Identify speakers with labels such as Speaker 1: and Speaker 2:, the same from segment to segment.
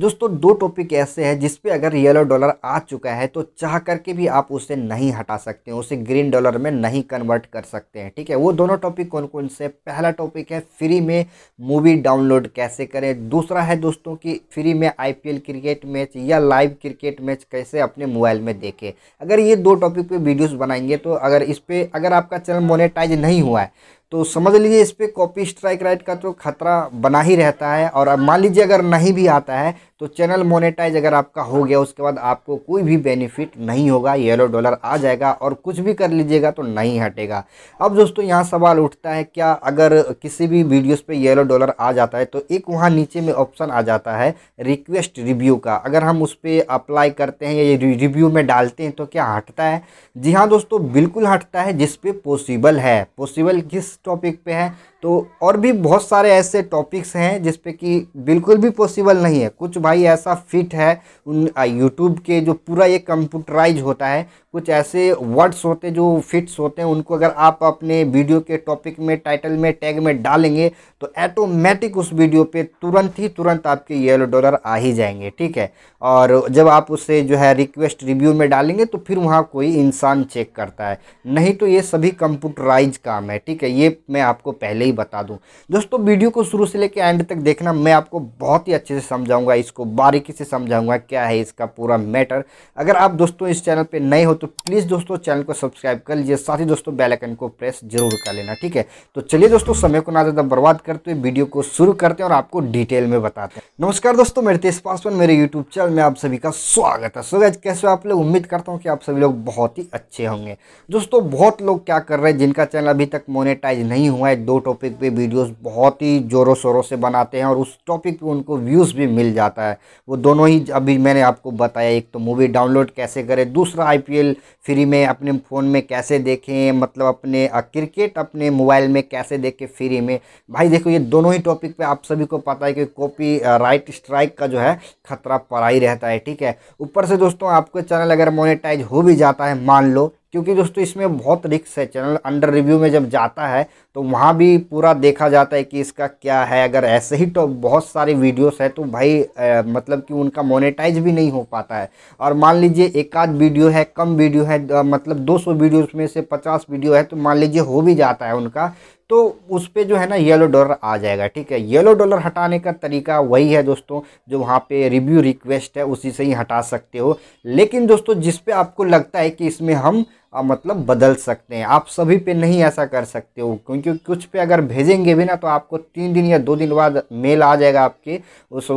Speaker 1: दोस्तों दो टॉपिक ऐसे हैं जिस पे अगर येलो डॉलर आ चुका है तो चाह करके भी आप उसे नहीं हटा सकते हैं उसे ग्रीन डॉलर में नहीं कन्वर्ट कर सकते हैं ठीक है वो दोनों टॉपिक कौन कौन से पहला टॉपिक है फ्री में मूवी डाउनलोड कैसे करें दूसरा है दोस्तों कि फ्री में आईपीएल क्रिकेट मैच या लाइव क्रिकेट मैच कैसे अपने मोबाइल में देखें अगर ये दो टॉपिक पर वीडियोज़ बनाएंगे तो अगर इस पर अगर आपका चैनल मोनिटाइज नहीं हुआ है तो समझ लीजिए इस पर कॉपी स्ट्राइक राइट का तो खतरा बना ही रहता है और अब मान लीजिए अगर नहीं भी आता है तो चैनल मोनेटाइज अगर आपका हो गया उसके बाद आपको कोई भी बेनिफिट नहीं होगा येलो डॉलर आ जाएगा और कुछ भी कर लीजिएगा तो नहीं हटेगा अब दोस्तों यहाँ सवाल उठता है क्या अगर किसी भी वीडियोस पे येलो डॉलर आ जाता है तो एक वहाँ नीचे में ऑप्शन आ जाता है रिक्वेस्ट रिव्यू का अगर हम उस पर अप्लाई करते हैं या रिव्यू में डालते हैं तो क्या हटता है जी हाँ दोस्तों बिल्कुल हटता है जिसपे पॉसिबल है पॉसिबल किस टॉपिक पे है तो और भी बहुत सारे ऐसे टॉपिक्स हैं जिस पे कि बिल्कुल भी पॉसिबल नहीं है कुछ भाई ऐसा फिट है उन यूट्यूब के जो पूरा ये कंप्यूटराइज होता है कुछ ऐसे वर्ड्स होते हैं जो फिट्स होते हैं उनको अगर आप अपने वीडियो के टॉपिक में टाइटल में टैग में डालेंगे तो ऐटोमेटिक उस वीडियो पे तुरंत ही तुरंत आपके येलो डॉलर आ ही जाएंगे ठीक है और जब आप उसे जो है रिक्वेस्ट रिव्यू में डालेंगे तो फिर वहाँ कोई इंसान चेक करता है नहीं तो ये सभी कंप्यूटराइज काम है ठीक है ये मैं आपको पहले ही बता दूं दोस्तों वीडियो को शुरू से लेकर एंड तक देखना मैं आपको बहुत ही अच्छे से समझाऊंगा इसको बारीकी से समझाऊंगा क्या है इसका पूरा मैटर अगर आप दोस्तों इस चैनल पर नए हो तो प्लीज़ दोस्तों चैनल को सब्सक्राइब कर लीजिए साथ ही दोस्तों बेलाइकन को प्रेस जरूर कर लेना ठीक है तो चलिए दोस्तों समय को ना ज़्यादा बर्बाद करते हुए वीडियो को शुरू करते हैं और आपको डिटेल में बताते हैं नमस्कार दोस्तों मेरे तेज पासवान मेरे यूट्यूब चैनल में आप सभी का स्वागत है सो कैसे आप लोग उम्मीद करता हूँ कि आप सभी लोग बहुत ही अच्छे होंगे दोस्तों बहुत लोग क्या कर रहे हैं जिनका चैनल अभी तक मोनेटाइज नहीं हुआ है दो टो टॉपिक पे वीडियोस बहुत ही ज़ोरों शोरों से बनाते हैं और उस टॉपिक पे उनको व्यूज़ भी मिल जाता है वो दोनों ही अभी मैंने आपको बताया एक तो मूवी डाउनलोड कैसे करें दूसरा आईपीएल फ्री में अपने फ़ोन में कैसे देखें मतलब अपने क्रिकेट अपने मोबाइल में कैसे देखें फ्री में भाई देखो ये दोनों ही टॉपिक पर आप सभी को पता है कि कॉपी राइट स्ट्राइक का जो है खतरा पड़ा ही रहता है ठीक है ऊपर से दोस्तों आपका चैनल अगर मोनिटाइज हो भी जाता है मान लो क्योंकि दोस्तों इसमें बहुत रिक्स है चैनल अंडर रिव्यू में जब जाता है तो वहाँ भी पूरा देखा जाता है कि इसका क्या है अगर ऐसे ही तो बहुत सारे वीडियोस है तो भाई आ, मतलब कि उनका मोनेटाइज भी नहीं हो पाता है और मान लीजिए एक आध वीडियो है कम वीडियो है मतलब 200 वीडियो में से 50 वीडियो है तो मान लीजिए हो भी जाता है उनका तो उस पर जो है ना येलो डॉलर आ जाएगा ठीक है येलो डॉलर हटाने का तरीका वही है दोस्तों जो वहाँ पे रिव्यू रिक्वेस्ट है उसी से ही हटा सकते हो लेकिन दोस्तों जिस पे आपको लगता है कि इसमें हम आ, मतलब बदल सकते हैं आप सभी पे नहीं ऐसा कर सकते हो क्योंकि कुछ पे अगर भेजेंगे भी ना तो आपको तीन दिन या दो दिन बाद मेल आ जाएगा आपके उस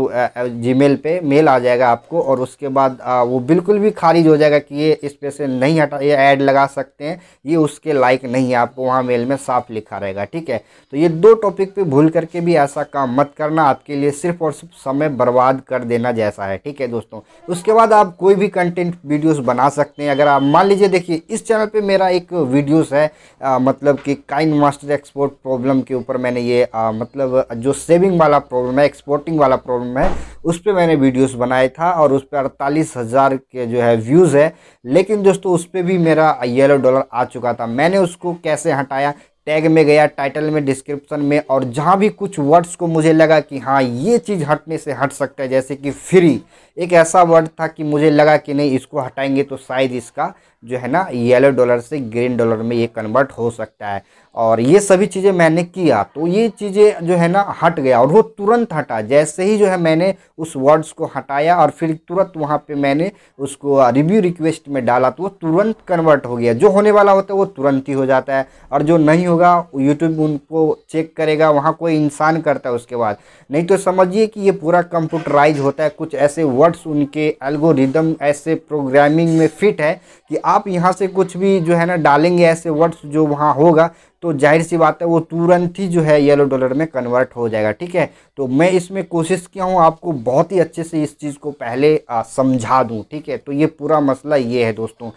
Speaker 1: जीमेल पे मेल आ जाएगा आपको और उसके बाद आ, वो बिल्कुल भी खारिज हो जाएगा कि ये इस पे से नहीं हटा ये ऐड लगा सकते हैं ये उसके लाइक नहीं है आपको वहाँ मेल में साफ लिखा रहेगा ठीक है तो ये दो टॉपिक पर भूल करके भी ऐसा काम मत करना आपके लिए सिर्फ और सिर्फ समय बर्बाद कर देना जैसा है ठीक है दोस्तों उसके बाद आप कोई भी कंटेंट वीडियोज़ बना सकते हैं अगर आप मान लीजिए देखिए इस इस चैनल पे मेरा एक वीडियोस है आ, मतलब कि काइन मास्टर एक्सपोर्ट प्रॉब्लम के ऊपर मैंने ये आ, मतलब जो सेविंग वाला प्रॉब्लम है एक्सपोर्टिंग वाला प्रॉब्लम है उस पर मैंने वीडियोस बनाया था और उस पर अड़तालीस हज़ार के जो है व्यूज़ है लेकिन दोस्तों उस पर भी मेरा येलो डॉलर आ चुका था मैंने उसको कैसे हटाया टैग में गया टाइटल में डिस्क्रिप्शन में और जहाँ भी कुछ वर्ड्स को मुझे लगा कि हाँ ये चीज़ हटने से हट सकता है जैसे कि फ्री एक ऐसा वर्ड था कि मुझे लगा कि नहीं इसको हटाएंगे तो शायद इसका जो है ना येलो डॉलर से ग्रीन डॉलर में ये कन्वर्ट हो सकता है और ये सभी चीज़ें मैंने किया तो ये चीज़ें जो है ना हट गया और वो तुरंत हटा जैसे ही जो है मैंने उस वर्ड्स को हटाया और फिर तुरंत वहाँ पे मैंने उसको रिव्यू रिक्वेस्ट में डाला तो वो तुरंत कन्वर्ट हो गया जो होने वाला होता है वो तुरंत ही हो जाता है और जो नहीं होगा यूट्यूब उनको चेक करेगा वहाँ कोई इंसान करता है उसके बाद नहीं तो समझिए कि ये पूरा कंप्यूटराइज होता है कुछ ऐसे वर्ड्स उनके एल्गोरिदम ऐसे प्रोग्रामिंग में फिट है कि आप यहाँ से कुछ भी जो है ना डालेंगे ऐसे वर्ड्स जो वहाँ होगा तो जाहिर सी बात है वो तुरंत ही जो है येलो डॉलर में कन्वर्ट हो जाएगा ठीक है तो मैं इसमें कोशिश किया हूँ आपको बहुत ही अच्छे से इस चीज़ को पहले समझा दूँ ठीक है तो ये पूरा मसला ये है दोस्तों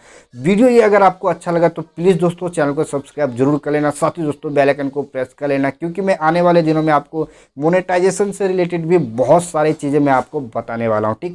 Speaker 1: वीडियो ये अगर आपको अच्छा लगा तो प्लीज़ दोस्तों चैनल को सब्सक्राइब जरूर कर लेना साथ ही दोस्तों बेलाइकन को प्रेस कर लेना क्योंकि मैं आने वाले दिनों में आपको मोनिटाइजेशन से रिलेटेड भी बहुत सारी चीज़ें मैं आपको बताने वाला हूँ ठीक है